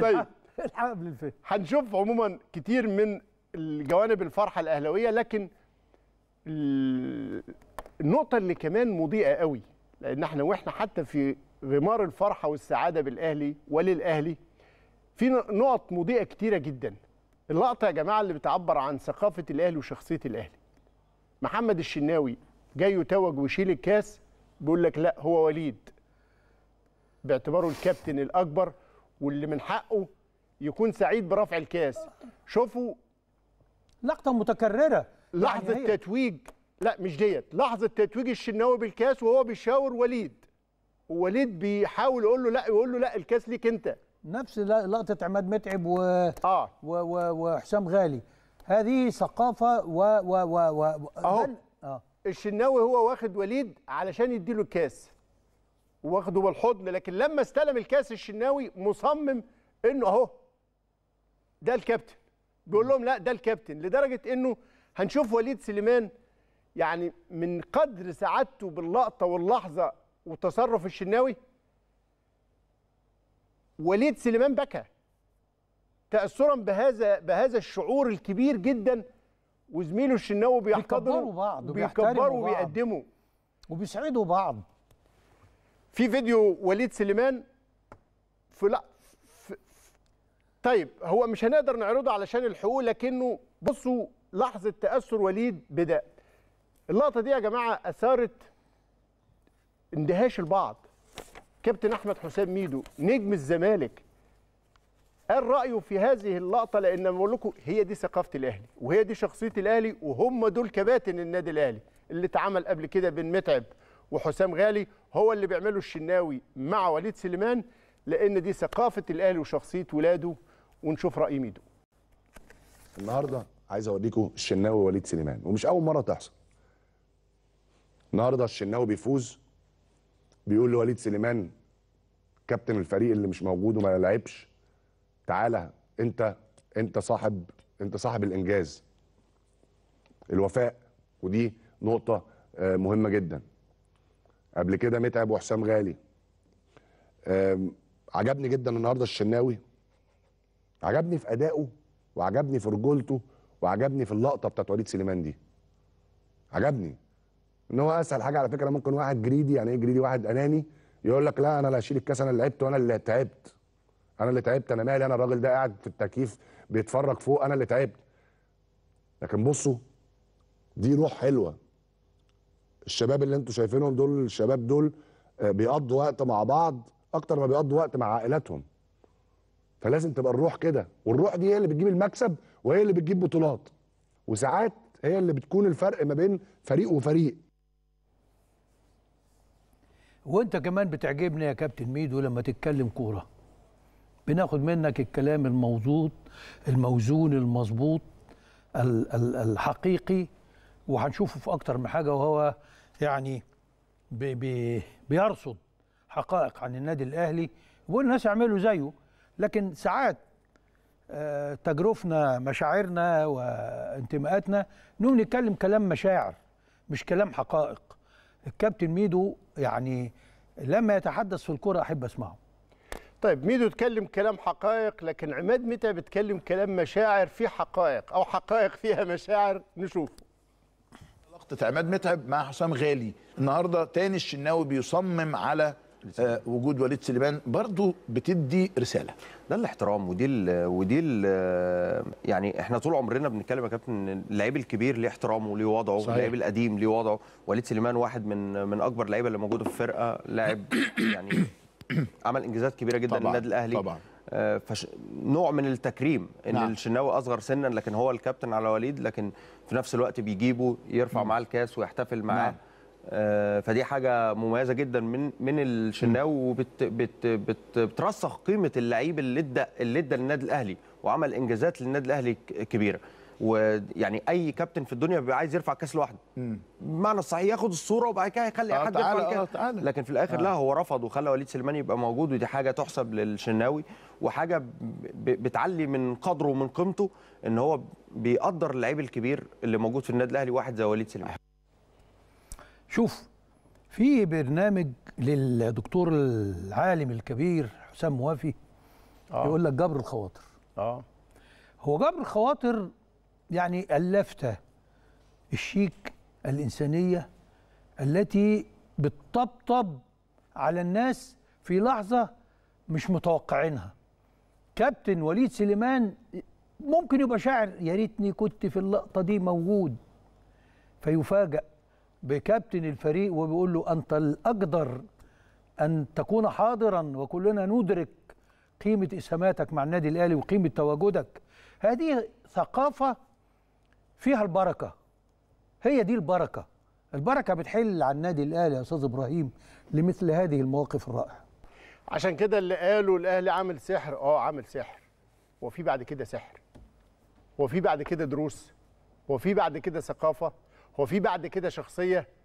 طيب الحق قبل هنشوف عموما كتير من الجوانب الفرحه الاهلاويه لكن النقطه اللي كمان مضيئه قوي لان احنا واحنا حتى في غمار الفرحه والسعاده بالاهلي وللاهلي في نقط مضيئه كتيره جدا اللقطه يا جماعه اللي بتعبر عن ثقافه الاهلي وشخصيه الاهلي محمد الشناوي جاي يتوج ويشيل الكاس بيقول لك لا هو وليد باعتباره الكابتن الاكبر واللي من حقه يكون سعيد برفع الكاس شوفوا لقطه متكرره لحظه يعني تتويج لا مش ديت لحظه تتويج الشناوي بالكاس وهو بيشاور وليد ووليد بيحاول يقول له لا يقول له لا الكاس ليك انت نفس لقطه عماد متعب و... آه. و... و... وحسام غالي هذه ثقافه و و و, و... أهو. آه. الشناوي هو واخد وليد علشان يديله الكاس واخده بالحضن لكن لما استلم الكاس الشناوي مصمم انه اهو ده الكابتن بيقول لهم لا ده الكابتن لدرجه انه هنشوف وليد سليمان يعني من قدر سعادته باللقطه واللحظه وتصرف الشناوي وليد سليمان بكى تاثرا بهذا بهذا الشعور الكبير جدا وزميله الشناوي بيحتضنوا بيكبروا بعض وبيكبروا وبيقدموا وبيسعدوا بعض في فيديو وليد سليمان في لا في طيب هو مش هنقدر نعرضه علشان الحقوق لكنه بصوا لحظه تاثر وليد بدأ اللقطه دي يا جماعه اثارت اندهاش البعض كابتن احمد حسام ميدو نجم الزمالك قال رايه في هذه اللقطه لان بقول لكم هي دي ثقافه الاهلي وهي دي شخصيه الاهلي وهم دول كباتن النادي الاهلي اللي اتعمل قبل كده بين متعب وحسام غالي هو اللي بيعمله الشناوي مع وليد سليمان لان دي ثقافه الاهلي وشخصيه ولاده ونشوف راي ميدو النهارده عايز اوريكم الشناوي ووليد سليمان ومش اول مره تحصل النهارده الشناوي بيفوز بيقول لوليد سليمان كابتن الفريق اللي مش موجود وما لعبش تعالى انت انت صاحب انت صاحب الانجاز الوفاء ودي نقطه آه، مهمه جدا قبل كده متعب وحسام غالي عجبني جدا النهارده الشناوي عجبني في ادائه وعجبني في رجولته وعجبني في اللقطه بتاعت وليد سليمان دي عجبني ان هو اسهل حاجه على فكره ممكن واحد جريدي يعني ايه جريدي واحد اناني يقول لك لا انا اللي هشيل الكاس انا اللي لعبت وانا اللي تعبت انا اللي تعبت انا مالي انا الراجل ده قاعد في التكييف بيتفرج فوق انا اللي تعبت لكن بصوا دي روح حلوه الشباب اللي انتم شايفينهم دول الشباب دول آه، بيقضوا وقت مع بعض اكتر ما بيقضوا وقت مع عائلاتهم فلازم تبقى الروح كده والروح دي هي اللي بتجيب المكسب وهي اللي بتجيب بطولات وساعات هي اللي بتكون الفرق ما بين فريق وفريق وانت كمان بتعجبني يا كابتن ميدو لما تتكلم كوره بناخد منك الكلام الموضوط الموزون المظبوط الحقيقي وهنشوفه في اكتر من حاجه وهو يعني بي بي بيرصد حقائق عن النادي الاهلي والناس يعملوا زيه لكن ساعات آه، تجرفنا مشاعرنا وانتماءاتنا نقوم نتكلم كلام مشاعر مش كلام حقائق الكابتن ميدو يعني لما يتحدث في الكرة احب اسمعه طيب ميدو اتكلم كلام حقائق لكن عماد متى بيتكلم كلام مشاعر في حقائق او حقائق فيها مشاعر نشوفه وقت عماد متعب مع حسام غالي النهارده تاني الشناوي بيصمم على آه وجود وليد سليمان برضه بتدي رساله ده الاحترام ودي الـ ودي الـ آه، يعني احنا طول عمرنا بنتكلم يا كابتن ان اللعيب الكبير ليه احترامه وليه وضعه اللعيب القديم ليه وضعه وليد سليمان واحد من من اكبر اللعيبه اللي موجوده في الفرقه لاعب يعني عمل انجازات كبيره جدا للنادي الاهلي طبعا آه، فش... نوع من التكريم ان نعم. الشناوي اصغر سنا لكن هو الكابتن على وليد لكن في نفس الوقت بيجيبه يرفع معاه الكاس ويحتفل معاه نعم. آه، فدي حاجه مميزه جدا من من الشناوي وبت بت بت بترسخ قيمه اللعيب اللي ادى اللي ادى للنادي الاهلي وعمل انجازات للنادي الاهلي كبيره ويعني اي كابتن في الدنيا بيبقى عايز يرفع كاس لوحده بمعنى الصحيح ياخد الصوره وبعد كده هيخلي آه، حد يرفع الكاس آه، لكن في الاخر آه. لا هو رفض وخلى وليد سليمان يبقى موجود ودي حاجه تحسب للشناوي وحاجه بتعلي من قدره ومن قيمته ان هو بيقدر اللعيب الكبير اللي موجود في النادي الاهلي واحد زي وليد سليمان شوف في برنامج للدكتور العالم الكبير حسام موافي آه. يقول لك جبر الخواطر اه هو جبر الخواطر يعني اللفته الشيك الإنسانية التي بتطبطب على الناس في لحظة مش متوقعينها كابتن وليد سليمان ممكن يبقى شاعر يا ريتني كنت في اللقطة دي موجود فيفاجأ بكابتن الفريق وبيقول له أنت الأقدر أن تكون حاضرا وكلنا ندرك قيمة إسهاماتك مع النادي الأهلي وقيمة تواجدك هذه ثقافة فيها البركه هي دي البركه البركه بتحل على النادي الاهلي يا استاذ ابراهيم لمثل هذه المواقف الرائعه عشان كده اللي قالوا الاهلي عامل سحر اه عامل سحر وفي بعد كده سحر وفي بعد كده دروس وفي بعد كده ثقافه وفي بعد كده شخصيه